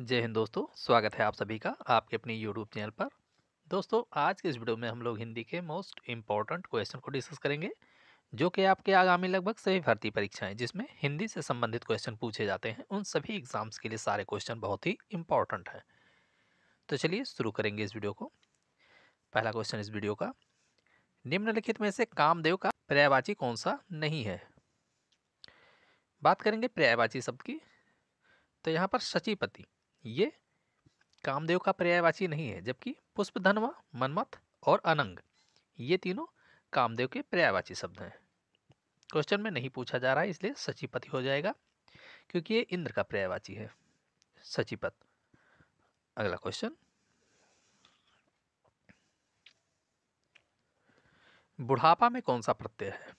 जय हिंद दोस्तों स्वागत है आप सभी का आपके अपने यूट्यूब चैनल पर दोस्तों आज के इस वीडियो में हम लोग हिंदी के मोस्ट इम्पॉर्टेंट क्वेश्चन को डिस्कस करेंगे जो कि आपके आगामी लगभग सभी भर्ती परीक्षाएं जिसमें हिंदी से संबंधित क्वेश्चन पूछे जाते हैं उन सभी एग्जाम्स के लिए सारे क्वेश्चन बहुत ही इम्पॉर्टेंट हैं तो चलिए शुरू करेंगे इस वीडियो को पहला क्वेश्चन इस वीडियो का निम्नलिखित में से कामदेव का पर्यायवाची कौन सा नहीं है बात करेंगे पर्यायवाची शब्द की तो यहाँ पर सचिपति ये कामदेव का पर्यायवाची नहीं है जबकि पुष्प धनवा मनमथ और अनंग ये तीनों कामदेव के पर्यायवाची शब्द हैं क्वेश्चन में नहीं पूछा जा रहा है इसलिए सचिपति हो जाएगा क्योंकि ये इंद्र का पर्यायवाची है सचिपत अगला क्वेश्चन बुढ़ापा में कौन सा प्रत्यय है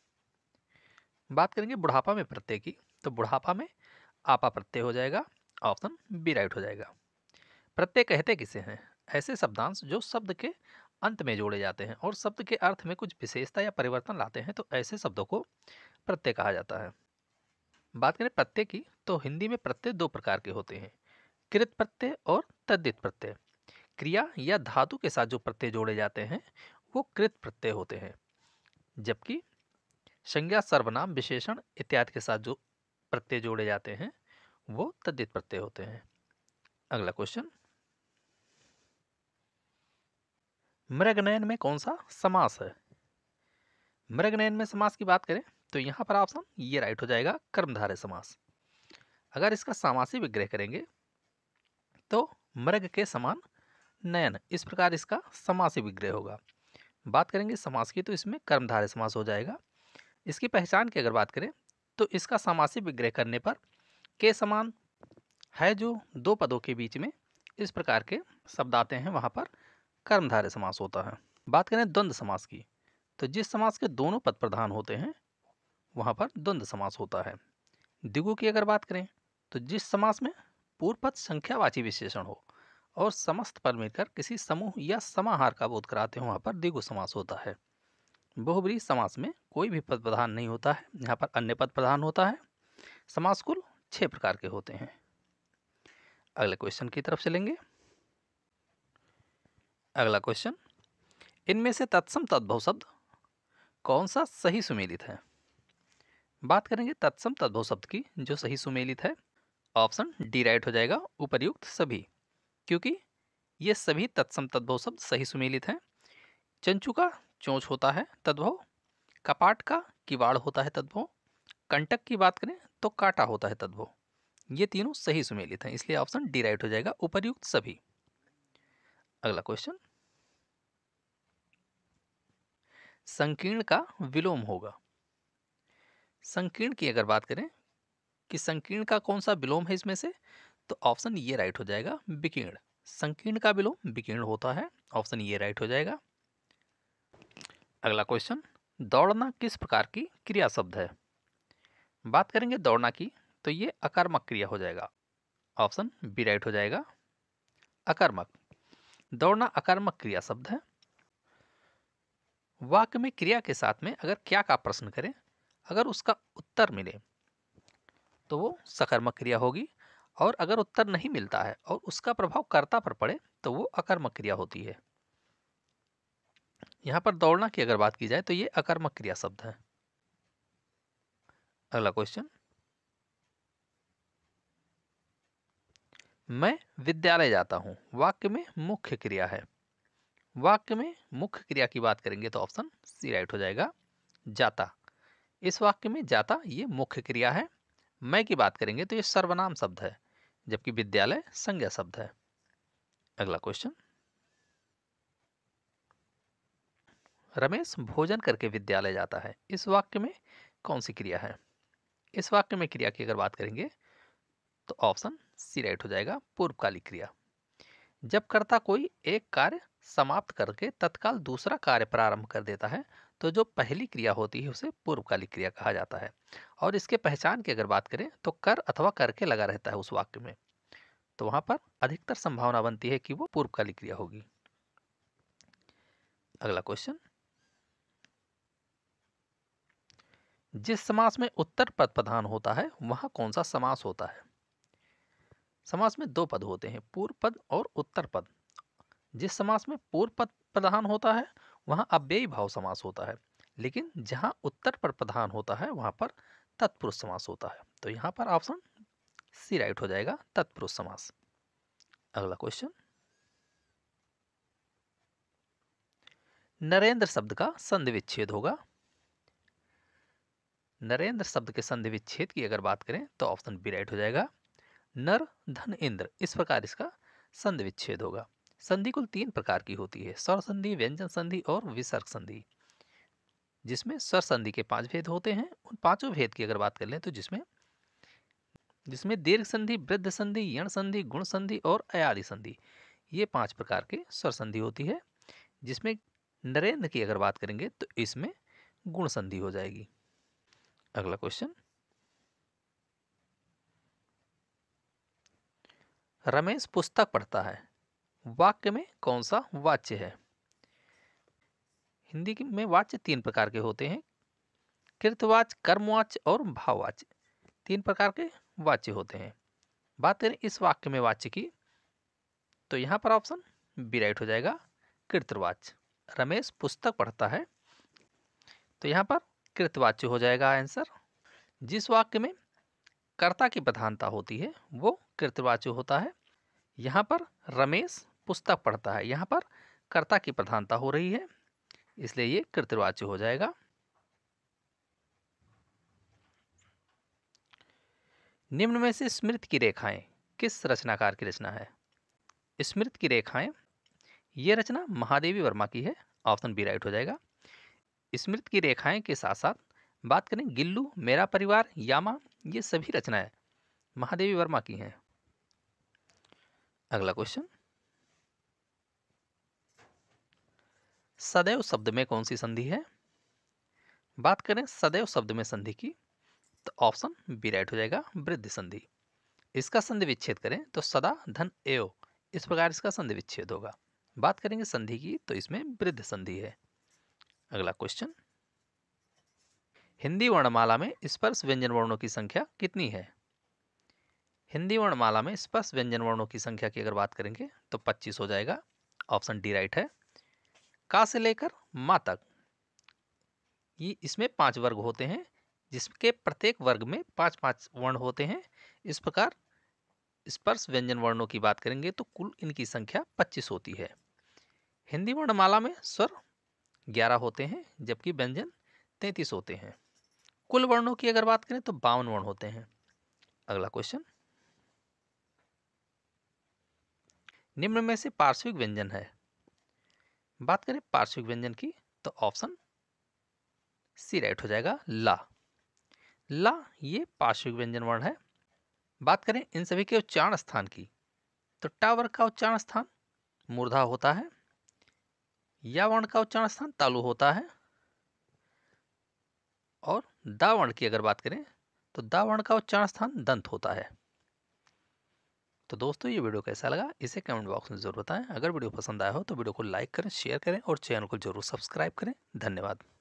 बात करेंगे बुढ़ापा में प्रत्यय की तो बुढ़ापा में आपा प्रत्यय हो जाएगा ऑप्शन बी राइट हो जाएगा प्रत्यय कहते किसे हैं ऐसे शब्दांश जो शब्द के अंत में जोड़े जाते हैं और शब्द के अर्थ में कुछ विशेषता या परिवर्तन लाते हैं तो ऐसे शब्दों को प्रत्यय कहा जाता है बात करें प्रत्यय की तो हिंदी में प्रत्यय दो प्रकार के होते हैं कृत प्रत्यय और तद्दित प्रत्यय क्रिया या धातु के साथ जो प्रत्यय जोड़े जाते हैं वो कृत प्रत्यय होते हैं जबकि संज्ञा सर्वनाम विशेषण इत्यादि के साथ जो प्रत्यय जोड़े जाते हैं वो तद्दित प्रत्यय होते हैं अगला क्वेश्चन मृगनयन में कौन सा समास है मृगनयन में समास की बात करें तो यहां पर ऑप्शन ये राइट हो जाएगा कर्मधारय समास अगर इसका सामासी विग्रह करेंगे तो मृग के समान नयन इस प्रकार इसका समासी विग्रह होगा बात करेंगे समास की तो इसमें कर्मधारय समास हो जाएगा इसकी पहचान की अगर बात करें तो इसका समासी विग्रह करने पर के समान है जो दो पदों के बीच में इस प्रकार के शब्द आते हैं वहाँ पर कर्मधारय समास होता है बात करें द्वंद्व समास की तो जिस समास के दोनों पद प्रधान होते हैं वहाँ पर द्वंद्व समास होता है दिगु की अगर बात करें तो जिस समास में पूर्व पद संख्यावाची विशेषण हो और समस्त पद मिलकर किसी समूह या समाहार का बोध कराते हैं वहाँ पर दिगु समास होता है बहुबरी समास में कोई भी पद प्रधान नहीं होता है यहाँ पर अन्य पद प्रधान होता है समास कुल छह प्रकार के होते हैं अगले क्वेश्चन की तरफ चलेंगे अगला क्वेश्चन इनमें से तत्सम तद्भव शब्द कौन सा सही सुमेलित है बात करेंगे तत्सम तद्भव शब्द की जो सही सुमेलित है ऑप्शन डी राइट हो जाएगा उपर्युक्त सभी क्योंकि ये सभी तत्सम तद्भव शब्द सही सुमेलित हैं चंचू का चोंच होता है तद्भव कपाट का किवाड़ होता है तद्भव कंटक की बात करें तो काटा होता है तद्भव ये तीनों सही सुमेलित हैं इसलिए ऑप्शन डी राइट हो जाएगा उपरयुक्त सभी अगला क्वेश्चन संकीर्ण का विलोम होगा संकीर्ण की अगर बात करें कि संकीर्ण का कौन सा विलोम है इसमें से तो ऑप्शन ये राइट हो जाएगा विकीर्ण संकीर्ण का विलोम विकीर्ण होता है ऑप्शन ये राइट हो जाएगा अगला क्वेश्चन दौड़ना किस प्रकार की क्रिया शब्द है बात करेंगे दौड़ना की तो ये अकर्मक क्रिया हो जाएगा ऑप्शन बी राइट हो जाएगा अकर्मक दौड़ना अकर्मक क्रिया शब्द है वाक्य में क्रिया के साथ में अगर क्या का प्रश्न करें अगर उसका उत्तर मिले तो वो सकर्मक क्रिया होगी और अगर उत्तर नहीं मिलता है और उसका प्रभाव कर्ता पर पड़े तो वो अकर्मक क्रिया होती है यहाँ पर दौड़ना की अगर बात की जाए तो ये अकर्मक क्रिया शब्द है अगला क्वेश्चन मैं विद्यालय जाता हूं वाक्य में मुख्य क्रिया है वाक्य में मुख्य क्रिया की बात करेंगे तो ऑप्शन सी राइट हो जाएगा जाता इस वाक्य में जाता ये मुख्य क्रिया है मैं की बात करेंगे तो ये सर्वनाम शब्द है जबकि विद्यालय संज्ञा शब्द है अगला क्वेश्चन रमेश भोजन करके विद्यालय जाता है इस वाक्य में कौन सी क्रिया है इस वाक्य में क्रिया की अगर बात करेंगे तो ऑप्शन सी राइट हो जाएगा पूर्वकालिक क्रिया जब कर्ता कोई एक कार्य समाप्त करके तत्काल दूसरा कार्य प्रारंभ कर देता है तो जो पहली क्रिया होती है उसे पूर्वकालिक क्रिया कहा जाता है और इसके पहचान की अगर बात करें तो कर अथवा करके लगा रहता है उस वाक्य में तो वहां पर अधिकतर संभावना बनती है कि वो पूर्वकालिक क्रिया होगी अगला क्वेश्चन जिस समास में उत्तर पद प्रधान होता है वहां कौन सा समास होता है समास में दो पद होते हैं पूर्व पद और उत्तर पद जिस समास में पूर्व पद प्रधान होता है वहाँ अव्ययी भाव समास होता है लेकिन जहाँ उत्तर पद प्रधान होता है वहाँ पर तत्पुरुष समास होता है तो यहाँ पर ऑप्शन सी राइट हो जाएगा तत्पुरुष समास अगला क्वेश्चन नरेंद्र शब्द का संधि विच्छेद होगा नरेंद्र शब्द के संधि विच्छेद की अगर बात करें तो ऑप्शन बी राइट हो जाएगा नर धन इंद्र इस प्रकार इसका संधि विच्छेद होगा संधि कुल तीन प्रकार की होती है स्वर संधि व्यंजन संधि और विसर्ग संधि जिसमें स्वर संधि के पांच भेद होते हैं उन पांचों भेद की अगर बात कर लें तो जिसमें जिसमें दीर्घ संधि वृद्ध संधि यण संधि गुण संधि और अयादि संधि ये पांच प्रकार के स्वर संधि होती है जिसमें नरेंद्र की अगर बात करेंगे तो इसमें गुण संधि हो जाएगी अगला क्वेश्चन रमेश पुस्तक पढ़ता है वाक्य में कौन सा वाच्य है हिंदी में वाच्य तीन प्रकार के होते हैं कृतवाच कर्मवाच और भाववाच तीन प्रकार के वाच्य होते हैं बात करें इस वाक्य में वाच्य की तो यहाँ पर ऑप्शन बी राइट हो जाएगा कृतवाच रमेश पुस्तक पढ़ता है तो यहाँ पर कृतवाच्य हो जाएगा आंसर जिस वाक्य में कर्ता की प्रधानता होती है वो कृतवाच्य होता है यहाँ पर रमेश पुस्तक पढ़ता है यहाँ पर कर्ता की प्रधानता हो रही है इसलिए ये कृतवाच्य हो जाएगा निम्न में से स्मृति की रेखाएं किस रचनाकार की रचना है स्मृति की रेखाएं ये रचना महादेवी वर्मा की है ऑप्शन बी राइट हो जाएगा स्मृत की रेखाएं के साथ साथ बात करें गिल्लू मेरा परिवार यामा ये सभी रचनाएं महादेवी वर्मा की हैं अगला क्वेश्चन सदैव शब्द में कौन सी संधि है बात करें सदैव शब्द में संधि की तो ऑप्शन बी राइट हो जाएगा वृद्धि संधि इसका संधि विच्छेद करें तो सदा धन एव इस प्रकार इसका संधि विच्छेद होगा बात करेंगे संधि की तो इसमें वृद्ध संधि है अगला क्वेश्चन हिंदी वर्णमाला में स्पर्श व्यंजन वर्णों की संख्या कितनी है हिंदी वर्णमाला में स्पर्श व्यंजन वर्णों की संख्या की अगर बात करेंगे तो 25 हो जाएगा ऑप्शन डी राइट है का से लेकर मा तक ये इसमें पांच वर्ग होते हैं जिसके प्रत्येक वर्ग में पांच पांच वर्ण होते हैं इस प्रकार स्पर्श व्यंजन वर्णों की बात करेंगे तो कुल इनकी संख्या पच्चीस होती है हिंदी वर्णमाला में स्वर ग्यारह होते हैं जबकि व्यंजन तैंतीस होते हैं कुल वर्णों की अगर बात करें तो बावन वर्ण होते हैं अगला क्वेश्चन निम्न में से पार्श्विक व्यंजन है बात करें पार्श्विक व्यंजन की तो ऑप्शन सी राइट हो जाएगा ला ला ये पार्श्विक व्यंजन वर्ण है बात करें इन सभी के उच्चारण स्थान की तो टावर का उच्चारण स्थान मूर्धा होता है या वर्ण का उच्चारण स्थान तालु होता है और दा वर्ण की अगर बात करें तो दा वर्ण का उच्चारण स्थान दंत होता है तो दोस्तों ये वीडियो कैसा लगा इसे कमेंट बॉक्स में जरूर बताएं अगर वीडियो पसंद आया हो तो वीडियो को लाइक करें शेयर करें और चैनल को जरूर सब्सक्राइब करें धन्यवाद